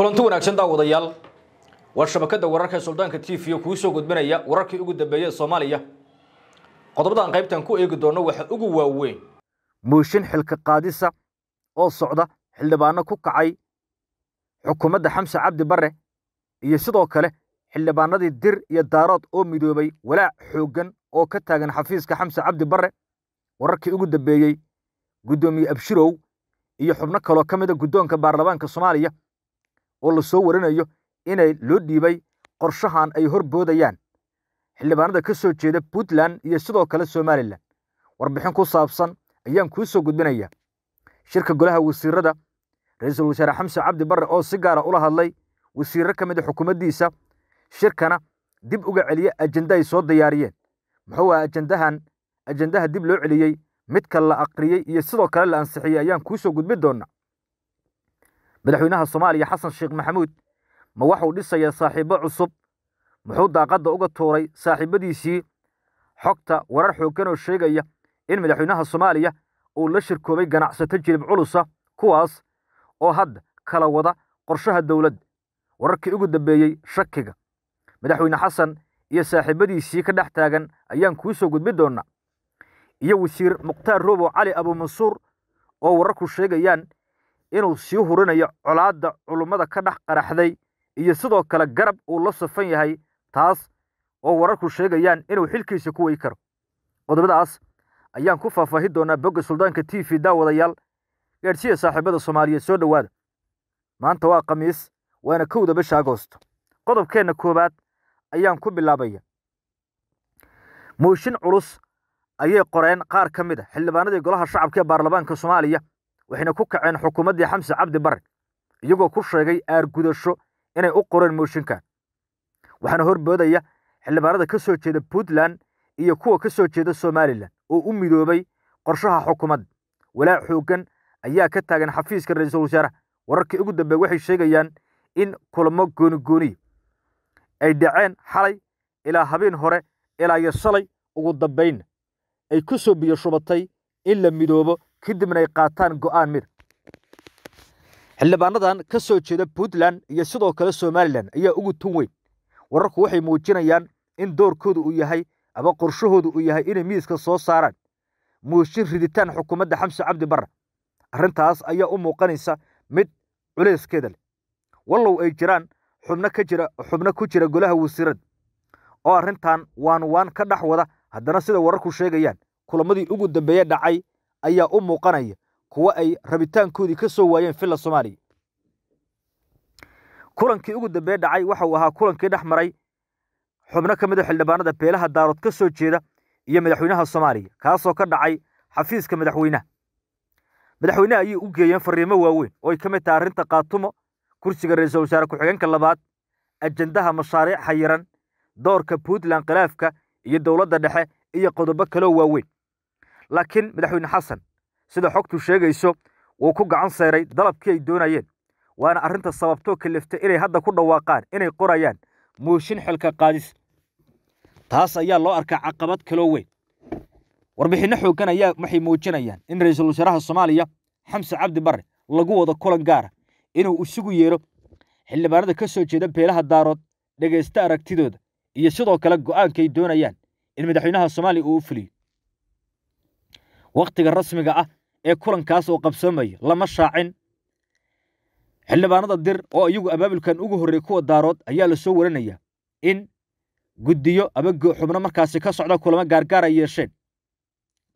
kulanti wanaagsan daawadayaal waa shabakada wararka ee suldaanka t v kuu soo gudbinaya wararkii ugu dambeeyee soomaaliya qodobadan qaybtan ku eegi doonno waxa ugu waaweyn muushin xilka qaadisa oo socda xildhibaano ku kacay xukuumadda xamse cabdi barre iyo sidoo kale xildhibaanadii dir iyo daarood oo midoobay walaac xooggan oo ka taagan xafiiska xamse cabdi barre wararkii ugu dambeeyey guddoomiye abshirow iyo xubno kaloo ka mid a ah guddoonka baarlamaanka soomaaliya oo la soo warinayo inay loo dhiibay qorshahan ay hor boodayaan xildhibaanada ka soo jeeda puntland iyo sidoo kale somalilan warbixin ku saabsan ayaan kuu soo gudbinaya shirka golaha wasiirada ra-iisul wasaare xamse cabdi barre oo si gaara ah ula hadlay wasiiro ka mid a ah xukuumaddiisa shirkana dib uga celiya ajenda ay soo diyaariyeen muxuu ah ajendahan ajendaha dib loo celiyey midka la aqriyey iyo sidoo kale la ansixiyey ayaan kuu soo gudbin doonnaa madaxweynaha soomaaliya xasan sheekh maxamuud ma waxuu dhisayaa saaxiibo cusub muxuu daaqadda uga tuuray saaxiibadiisii xogta warar xoogganoo sheegaya in madaxweynaha soomaaliya uu la shirkoobay ganacsato jilib culusa ah, kuwaas oo hadda kala wada qorshaha dowladda wararkii ugu dambeeyey shakiga madaxweyne xasan iyo saaxiibadiisii ka dhex taagan ayaan kuu soo gudbi doonnaa iyo wasiir mukhtaar roobo cali abuumansuur oo wararku sheegayaan inuu sii hurinayo colaadda culummada ka dhex qaraxday iyo sidoo kale garab uu la safan yahay taas oo wararku sheegayaan inuu xilkiisa ku wey karo qodobadaas ayaan ku faahfaahi doonaa bogga suldaanka t v daawadayaal gaadhsiya saaxiibada soomaaliyeed soo dhowaada maanta waa khamiis waana kowda bisha agoosto qodobkeenna koowaad ayaan ku bilaabaya mooshin culus ayay qoreen qaar ka mid a ah xildhibaanadii golaha shacabka ee baarlamaanka soomaaliya waxayna ku kaceen xukuumaddii xamse cabdi bare iyagoo ku sheegay aargudasho inay u qoreen mooshinkan waxaana horboodaya xildhibaanada ka soo jeeda puntland iyo kuwa ka soo jeeda somalilan oo u midoobay qorshaha xukuumadda walaac xooggan ayaa ka taagan xafiiska ra-iisul wasaaraha wararkii ugu dambe waxay sheegayaan in kulamo goonigooniya ay dhaceen xalay ilaa habeen hore ilaa iyo shalay ugu dambaynna ay ku soo biyo shubatay in la midoobo kadibna ay qaataan go'aan mid xildhibaanadan ka soo jeeda puntland iyo sidoo kale somalilan ayaa ugu tun weyn wararku waxay muujinayaan in doorkooda uu yahay ama qorshahooda uu yahay inay miiska soo saaraan muujin riditaan xukuumadda xamse cabdi barre arrintaas ayaa u muuqanaysa mid culayskeeda leh wallow ay jiraan xubno ku jira golaha wasiirada oo arrintan waan waan ka dhex wada haddana sida wararku sheegayaan kulamadii ugu dambeeye dhacay ayaa u muuqanaya kuwa ay rabitaankoodii ka soo waayeen filla soomaaliya kulankii ugu dambeeye dhacay waxa uu ahaa kulankii dhex maray xubno ka mid a ah xildhibaanada beelaha daarood ka soo jeeda iyo madaxweynaha soomaaliya kaasoo ka dhacay xafiiska madaxweynaha madaxweyneha ayay u geeyeen fariimo waaweyn oo ay ka mid tahay arrinta kaatumo kursiga ra-iisul wasaare ku-xigeenka labaad ajendaha mashaariic xayiran doorka puntland khilaafka iyo dowladda dhexe iyo qodobo kaloo waaweyn laakiin madaxweyne xasan sida xogtu sheegayso wuu ku gacan seeray dalabkii ay doonayeen waana arrinta sababtoo kaliftay inay hadda ku dhawaaqaan inay qorayaan muushin xilka qaadis taas ayaa loo arkaa caqabad kaloo weyn warbixinno xooggan ayaa waxay muujinayaan in ra-iisul wasaaraha soomaaliya xamse cabdi bare lagu wado kulan gaara ah, inuu isugu yeero xildhibaanada ka soo jeeda beelaha daarood dhegaysta aragtidooda iyo sidoo kale go'aankay doonayaan in madaxweynaha soomaaliya uu u fuliyo wakhtiga rasmiga ah ee kulankaas oo qabsoomayo lama shaacin xildhibaanada dir oo iyagu abaabulkan ugu horreeyey kuwa daarood ayaa lasoo soo in guddiyo ama xubno markaasi ka socda kulamo gaargaar ay yeesheen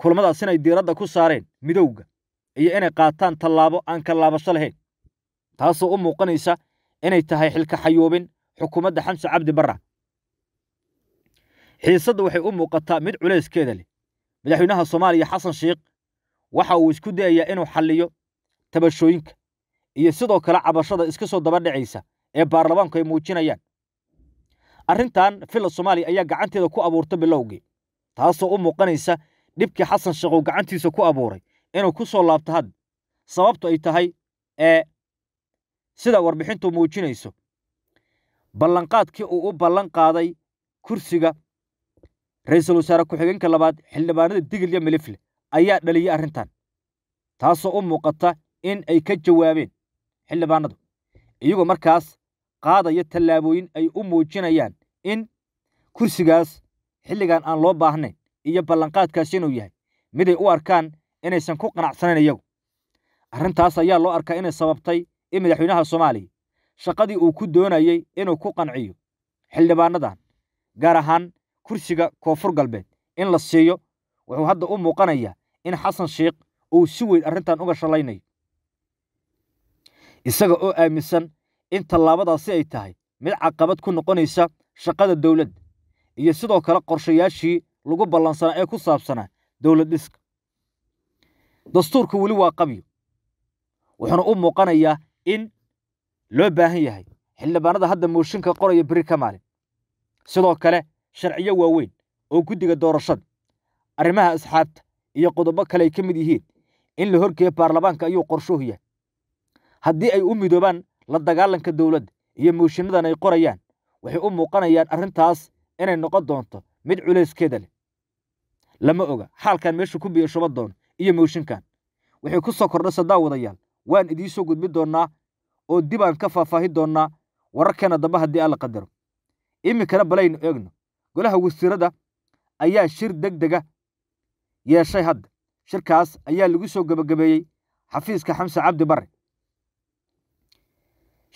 kulamadaas inay diiradda ku saareen midowga iyo inay qaataan tallaabo aan ka laabasho lahayn taasoo u muuqanaysa inay tahay xilka xayuubin xukuumadda xamse cabdi barra xiisadda waxay u muuqataa mid culayskeeda leh madaxweynaha soomaaliya xasan sheekh waxa uu isku dayayaa inuu xalliyo tabashooyinka iyo sidoo kale cabashada iska soo dabadhicaysa ee baarlamaanku ay muujinayaan arrintan fila soomaaliya ayaa gacanteeda ku abuurta bilowgii taasoo u muuqanaysa dhibkii xasan sheekh uu gacantiisa ku abuuray inuu ku soo laabto hadda sababtu ay tahay ee sida warbixintu muujinayso ballanqaadkii uu u ballan qaaday kursiga ra-iisul wasaare ku-xigeenka labaad xildhibaanada digil iyo milifle ayaa dhaliyey arrintan taasoo u muuqata in ay ka jawaabeen xildhibaanadu iyagoo markaas qaadaya tallaabooyin ay u muujinayaan in kursigaas xilligan aan loo baahnayn iyo ballanqaadkaas inuu yahay miday u arkaan inaysan ku qanacsanayn iyagu arrintaas ayaa loo arkaa inay sababtay in madaxweynaha soomaaliya shaqadii uu ku doonayey inuu ku qanciyo xildhibaanadan gaar ahaan kursiga koonfur galbeed in la siiyo wuxuu hadda u muuqanayaa in xasan sheekh uu si weyn arrintan uga shallaynayo isaga oo aaminsan in tallaabadaasi ay tahay mid caqabad ku noqonaysa shaqada dowladda iyo sidoo kale qorshayaashii lagu ballansanaa ee ku saabsanaa dowlad dhiska dastuurka weli waa qabyo wuxuuna u muuqanayaa in loo baahan yahay xildhibaanada hadda mooshinka qoraya beri ka maalin sidoo kale sharciyo waaweyn oo guddiga doorashada arrimaha asxaabta iyo qodobo kale ay ka mid yihiin in la horgeeyo baarlamaanka ayuu qorshuhu haddii ay u midoobaan la dagaalanka dowladda iyo mooshinnadan ay qorayaan waxay u muuqanayaan arrintaas inay noqon doonto mid culayskeeda leh lama oga xaalkan meeshu ku biyo doono iyo mooshinkan waxay ku soo kordha sadaa wadayaal waan idiin soo gudbin doonnaa oo dibaan ka faahfaahin doonnaa wararkeena dambe haddii aan la qadaro iminkana balaynu eegno golaha wasiirada ayaa shir deg dega yeeshay hadda shirkaas ayaa lagu soo gebagabeeyey xafiiska xamse cabdi bare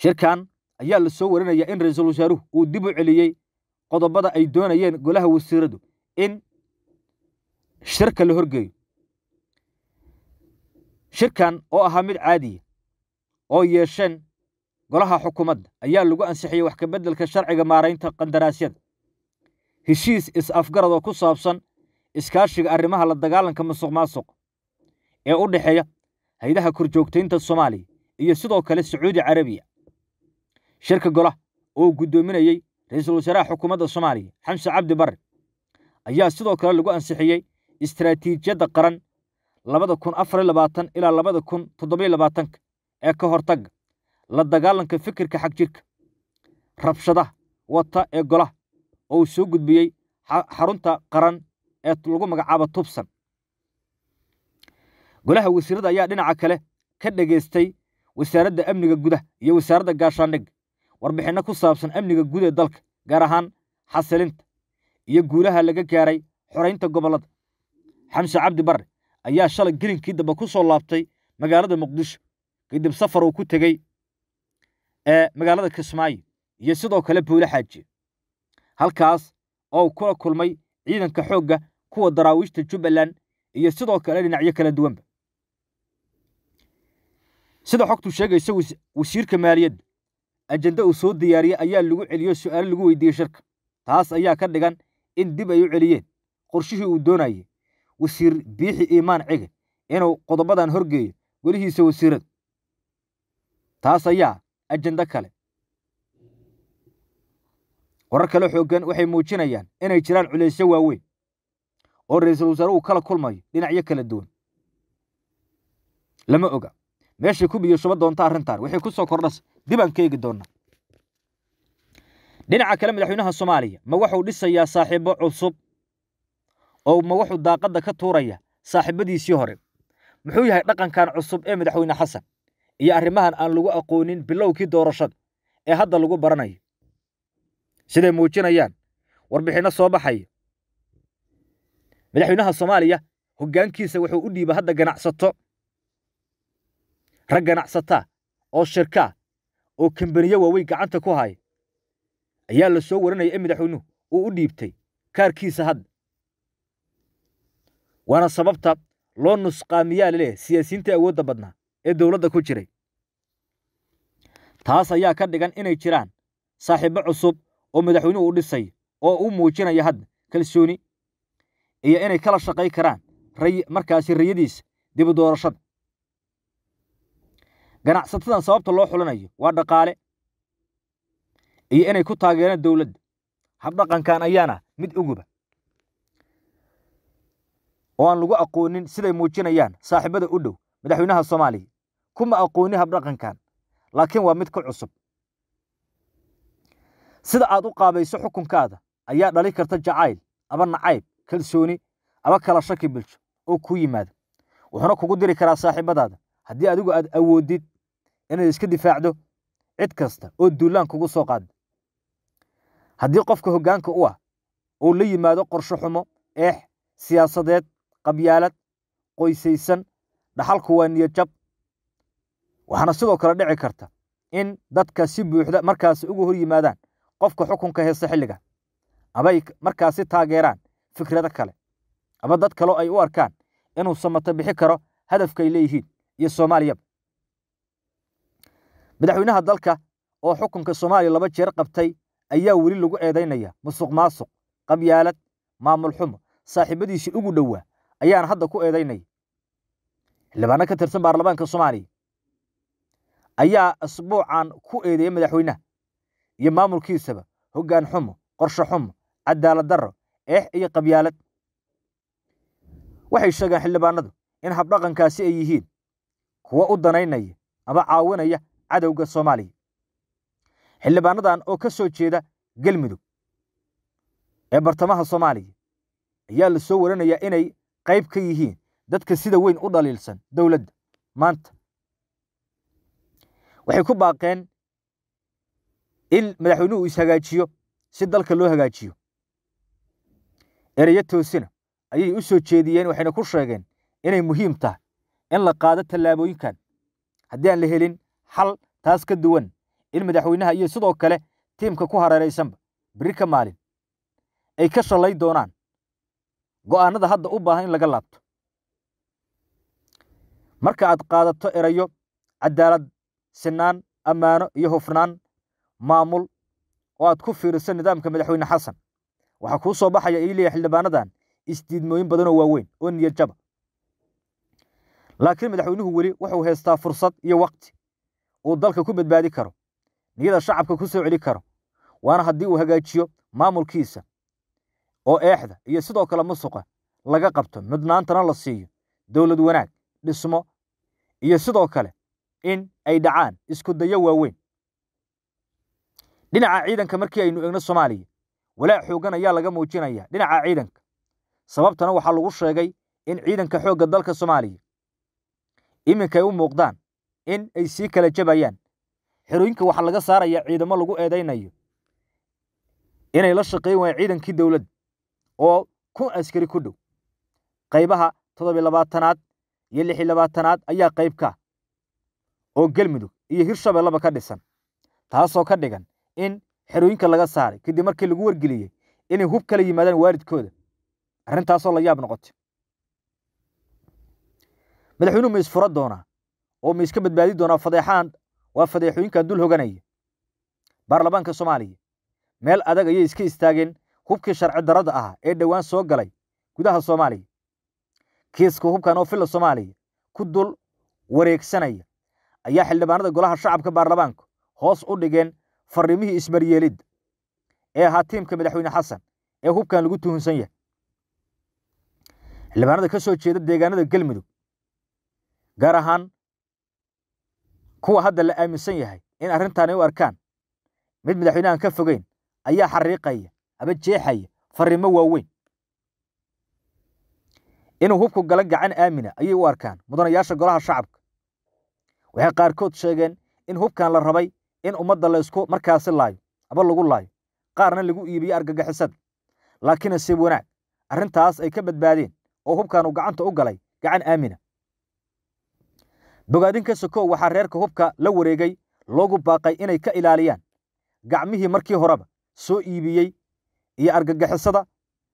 shirkan ayaa la soo warinaya in ra-iisul wasaaruhu uu dib u celiyey qodobada ay doonayeen golaha wasiiradu in shirka la horgeeyo shirkan oo ahaa mid caadiya oo yeesheen golaha xukuumadda ayaa lagu ansixiyey wax ka beddelka sharciga maaraynta qandaraasyada heshiis is-afgarad oo ku saabsan iskaashiga arrimaha la dagaalanka masuq maasuq ee u dhexeeya haydaha korjoogtaynta soomaaliya iyo sidoo kale sacuudi carabiya shirka golah oo guddoominayey ra-iisul wasaaraha xukuumadda soomaaliya xamse cabdi barre ayaa sidoo kale lagu ansixiyey istaraatiijiyadda qaran labada kun afar labaatan ilaa labada kun toddobiyo labaatanka ee ka hortagga la dagaalanka fikirka xagjirka rabshadaha wata ee golaha oo soo gudbiyey xarunta qaran ee lagu magacaabo tubsan golaha wasiirada ayaa dhinaca kale ka dhegaystay wasaaradda amniga gudaha iyo wasaaradda gaashaandhig warbixinno ku saabsan amniga gud ee dalka gaar ahaan xasilinta iyo guulaha laga gaaray xoraynta gobollada xamse cabdi barre ayaa shalay gelinkii dambe ku soo laabtay magaalada muqdisho kadib safar uu ku tegey ee magaalada kismaayo iyo sidoo kale buule xaajiye halkaas oo uu kula kulmay ciidanka xoogga kuwa daraawiishta jubbaland iyo sidoo kale dhinacyo kala duwanba sida xogtu sheegaysa wasiirka maaliyadda ajende uu soo diyaariyey ayaa lagu celiyo su'aalo lagu weydiiyey shirka taas ayaa ka dhigan in dib ay u celiyeen qorshihii uu doonayay wasiir biixi iimaan cige inuu qodobadan horgeeyo golihiisa wasiirada taas ayaa ajende kale qorar kale xooggan waxay muujinayaan inay jiraan culeysyo waaweyn oo ra-iisul wasaare uu kala kulmayo dhinacyo kala duwan lama oga meeshay ku biyo shuba doonta arrintan waxay ku soo kordhas dib aan ka eegi doonnaa dhinaca kale madaxweynaha soomaaliya ma wuxuu dhisayaa saaxiibo cusub oo ma wuxuu daaqadda ka tuuraya saaxiibadiisii hore muxuu yahay dhaqankan cusub ee madaxweyne xasan iyo arrimahan aan lagu aqoonin bilowkii doorashada ee hadda lagu baranayo siday muujinayaan warbixinno soo baxaya madaxweynaha soomaaliya hoggaankiisa wuxuu u dhiibay hadda ganacsato rag ganacsata oo shirka oo kambaniye waaweyn gacanta ku haya ayaa la soo warinaya in madaxweynuhu uu u dhiibtay kaarkiisa hadda waana sababta loo nusqaamiyaa laleeyahay siyaasiyiintii awoodda badnaa ee dowladda ku jiray taas ayaa ka dhigan inay jiraan saaxiibo cusub oo madaxweynuhu u dhisay oo u muujinaya hadda kalsooni iyo inay kala shaqay karaan markaasi rayadiisa dibu doorashada ganacsatadan sababta loo xulanayo waa dhaqaale iyo inay ku taageeraan dowladda habdhaqankan ayaana mid uguba oo aan lagu aqoonin siday muujinayaan saaxiibada u dhow madaxweynaha soomaaliya kuma aqoonin habdhaqankan laakiin waa mid ka cusub sida aad u qaabayso xukunkaada ayaa dhali karta jacayl aba nacayb kalsooni aba kala shaki bulsho oo ku yimaada wuxuuna kugu diri karaa saaxiibadaada haddii adigu aad awoodid inaad iska difaacdo cid kasta oo duulaan kugu soo qaada haddii qofka hoggaanka u ah uu la yimaado qorsho xumo eex siyaasadeed qabyaalad qoysaysan dhaxalku waa niyajab waxaana sidoo kale dhici karta in dadka si buuxda markaasi ugu hor yimaadaan qofka xukunka heesta xilliga amay markaasi taageeraan fikrado kale ama dad kaleo ay u arkaan inuu samato bixi karo hadafkay leeyihiin iyo soomaaliyaba madaxweynaha dalka oo xukunka soomaaliya laba jeer qabtay ayaa weli lagu eedaynaya musuq maasuq qabyaalad maamul xumo saaxiibadiisii ugu dhowaa ayaana hadda ku eedaynaya xildhibaano ka tirsan baarlamaanka soomaaliya ayaa asbuucan ku eedeeyey madaxweynaha iyo maamulkiisaba hoggaan xumo qorsho xumo cadaalad darro eex iyo qabyaalad waxay sheegeen xildhibaanadu in habdhaqankaasi ay yihiin kuwo u danaynaya ama caawinaya cadowga soomaaliya xildhibaanadan oo ka soo jeeda gelmudug ee bartamaha soomaaliya ayaa la soo waranayaa inay qayb ka yihiin dadka sida weyn u dhaliilsan dowladda maanta waxay ku baaqeen in madaxweynuhu ishagaajiyo si dalka loo hagaajiyo ereyo toosina ayay u soo jeediyeen waxayna ku sheegeen inay muhiim tahay in la qaado tallaabooyinkan haddii aan la helin xal taas ka duwan in madaxweynaha iyo sidoo kale tiimka ku hareeraysanba beri ka maalin ay ka shallay doonaan go'aanada hadda u baahan in laga laabto marka aad qaadato erayo cadaalad sinaan ammaano iyo hufnaan maamul oo aad ku fiiriso nidaamka madaxweyne xasan waxaa kuu soo baxaya iiliya xildhibaanadan isdiidmooyin badan oo waaweyn oo niyad laakiin madaxweynuhu weli wuxuu haystaa fursad iyo waqti uu dalka ku badbaadi karo niyada shacabka ku soo celi karo waana haddii uu hagaajiyo maamulkiisa oo eexda iyo sidoo kale musuqa laga qabto mudnaantana la siiyo dowlad wanaag dhismo iyo sidoo kale in ay dhacaan isku dayo waaweyn dhinaca ciidanka markii aynu egno soomaaliya walaac xooggan ayaa laga muujinaya dhinaca ciidanka sababtana waxaa lagu sheegay in ciidanka xoogga dalka soomaaliya iminkay u muuqdaan in ay sii kala jabayaan xerooyinka waxaa laga saaraya ciidamo lagu eedaynayo inay la shaqeyn waayaan ciidankii dowladda oo kun askari ku dhow qaybaha toddobiy labaatanaad iyo lixi labaatanaad ayaa qaybka ah oo gelmudug iyo hirshabellaba ka dhisan taasoo ka dhigan in xerooyinka laga saaray kadib markii lagu wargeliyey inay hub kala yimaadaan waalidkooda arrintaasoo la yaab noqotay madaxweynuhu ma isfura doonaa oo ma iska badbaadi doonaa fadeexaan waa fadeexooyinkan dul hoganaya baarlamaanka soomaaliya meel adag ayay iska istaageen hubkii sharci darada ahaa ee dhowaan soo galay gudaha soomaaliya kiiska hubkan oo filla soomaaliya ku dul wareegsanaya ayaa xildhibaanada golaha shacabka baarlamaanka hoos u dhigeen farrimihii isbaryeelidda ee ahaa tiimka madaxweyne xasan ee hubkan lagu tuhunsan yahay xildhibaanada ka soo jeeda deegaanada galmudug gaar ahaan kuwa hadda la aaminsan yahay in arrintaanay u arkaan mid madaxweynehan ka fogeyn ayaa xariiqaya ama jeexaya farrimo waaweyn inuu hubku gala gacan aamina ayay u arkaan mudanayaasha golaha shacabka waxay qaarkood sheegeen in hubkan la rabay in ummadda laysku markaasi laayo aba lagu laayo qaarna lagu iibiyo argagixisada laakiin siib wanaag arrintaas ay ka badbaadeen oo hubkaanu gacanta u galay gacan aamina bogaadinka sokow waxaa reerka hubka la wareegay loogu baaqay inay ka ilaaliyaan gacmihii markii horeba soo iibiyey iyo argagixisada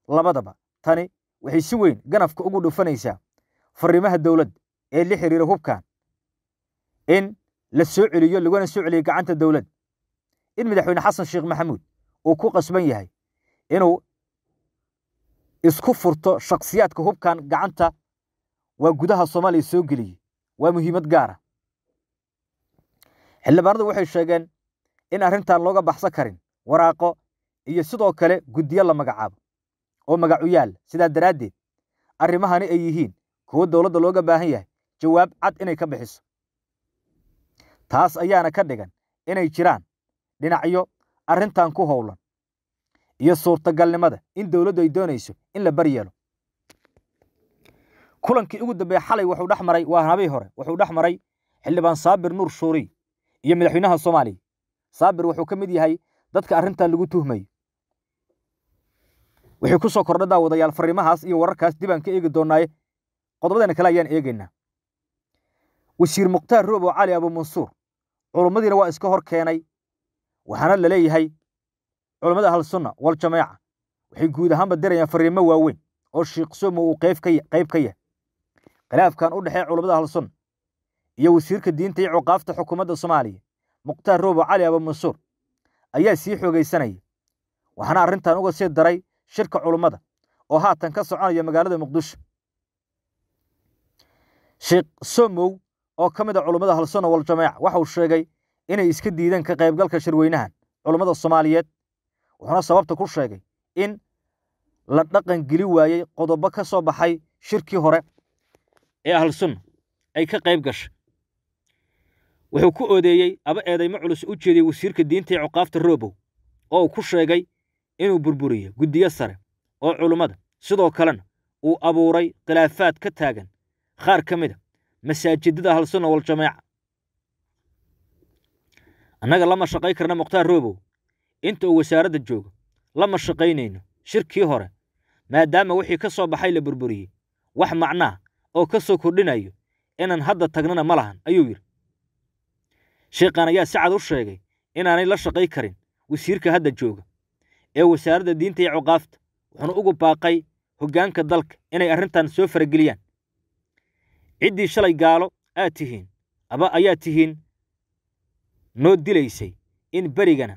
labadaba tani waxay si weyn ganafka ugu dhufanaysaa fariimaha dowladda ee la xiriira hubkan in la soo celiyo laguna soo celiyo gacanta dowladda in madaxweyne xasan sheekh maxamuud uu ku qasban yahay inuu isku furto shakhsiyaadka hubkan gacanta waa gudaha soomaaliya soo geliyey waa muhiimad gaara ah. xildhibaanadu waxay sheegeen in arrintan looga baxsan karin waraaqo iyo sidoo kale guddiyo la magacaabo oo magacu yaalla sidaa daraaddeed arrimahani ay yihiin kuwo dowladda looga baahan yahay jawaab cad inay ka bixiso taas ayaana ka dhigan inay jiraan dhinacyo arrintan ku howlan iyo suurtagalnimada in dowladdu ay doonayso in la baryeelo kulankii ugu dambeeye xalay wuxuu dhex maray waa habii hore wuxuu dhex maray xildhibaan saabir nuur shuuri iyo madaxweynaha soomaaliya saabir wuxuu ka mid yahay dadka arrintan lagu tuhmayo wixii ku soo kordha daawadayaal fariimahaas iyo wararkaas dibaan ka eegi doonaaye qodobadana kale ayaan eegaynaa wasiir mukhtaar roobow cali abumansuur culummadiina waa iska hor keenay waxaana la leeyahay culummada sunna waljamaaca waxay guud ahaanba dirayaan fariimo waaweyn oo shiiqsoomo uu qayb ka yahay khilaafkan u dhexee culummada sunna iyo wasiirka diinta iyo cuqaafta xukuumadda soomaaliya mukhtaar roobow cali abumansuur ayaa sii xoogaysanaya waxaana arrintan uga sii daray shirka culummada oo haatan ka soconaya magaalada muqdisho sheekh somow oo ka mid a ah culummada halsano waxa uu sheegay inay iska diideen ka qaybgalka shirweynahan culummada soomaaliyeed wuxuuna sababta ku sheegay in la dhaqan geli waayey qodobo ka soo baxay shirkii hore ee ahalsunna ay ka qayb gashay wuxuu ku oodeeyey aba eedaymo culus u jeediyey wasiirka diinta ee cuqaafta roobow oo uu ku sheegay inuu burburiyo guddiyo sare oo culummada sidoo kalena uu abuuray khilaafaad ka taagan qaar ka mida ah masaajidada halsunna waljamaaca annaga lama shaqay karna mukhtaar roobow inta uu wasaaradda joogo lama shaqaynayno shirkii hore maadaama wixii ka soo baxay la burburiyey wax macnaa oo ka soo kordhinayo inaan hadda tagnana ma lahan ayuu yidhi sheekhan ayaa si cad u sheegay inaanay la shaqay karin wasiirka hadda jooga ee wasaaradda diinta iyo cuqaafta wuxuuna ugu baaqay hoggaanka dalka inay arrintan soo farageliyaan ciddii shalay gaalo aad tihiin aba ayaad tihiin noo dilaysay in berigana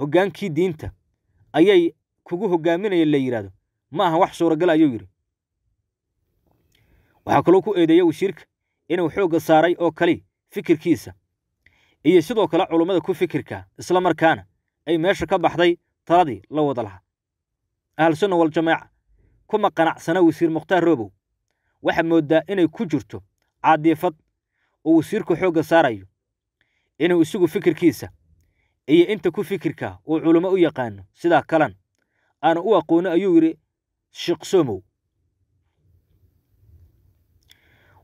hoggaankii diinta ayay kugu hoggaaminayeen la yidhahdo ma aha wax suuragal ah, ayuu yidhi waxaa kaloo ku eedeeya wasiirka inuu xoogga saaray oo kali fikirkiisa iyo sidoo kale culummada ku fikirka isla markaana ay meesha ka baxday taladii la wada lahaa ahlu waljamaaca kuma qanacsana wasiir mukhtaar roobow waxaad mooddaa inay ku jirto caadiifad oo wasiirku xoogga saarayo inuu isagu fikirkiisa iyo inta ku fikirka uu culummo u yaqaano sidaa kalan aana u aqoonno ayuu yidhi shiqsoomow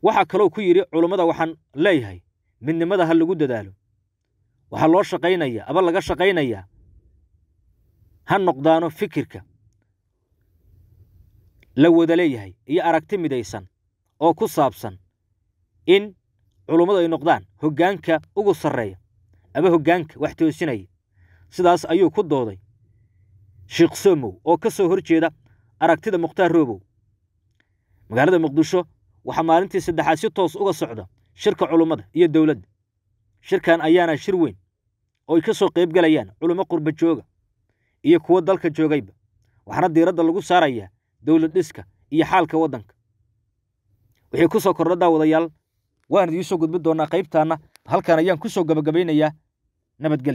waxaa kaloo ku yidhi culummada waxaan leeyahay midnimada ha lagu dadaalo waxaa loo shaqaynayaa aba laga shaqaynayaa ha noqdaano fikirka la wada leeyahay iyo aragti midaysan oo ku saabsan in culummadu ay noqdaan hoggaanka ugu sarreeya ama hoggaanka wax toosinaya sidaas ayuu ku dooday sheikh somow oo ka soo hor jeeda aragtida mukhtaar roobow magaalada muqdisho waxaa maalintii saddexaad si toos uga socda shirka culummada iyo dowladda shirkan ayaana shir weyn oo ay ka soo qayb galayaan culummo qurba jooga iyo kuwo dalka joogayba waxaana diiradda lagu saarayaa dowlad dhiska iyo xaalka waddanka waxay ku soo kordhadaa wadayaal waan idiin soo gudbin doonaa qaybtaana halkan ayaan ku soo gabagabaynayaa nabadgelya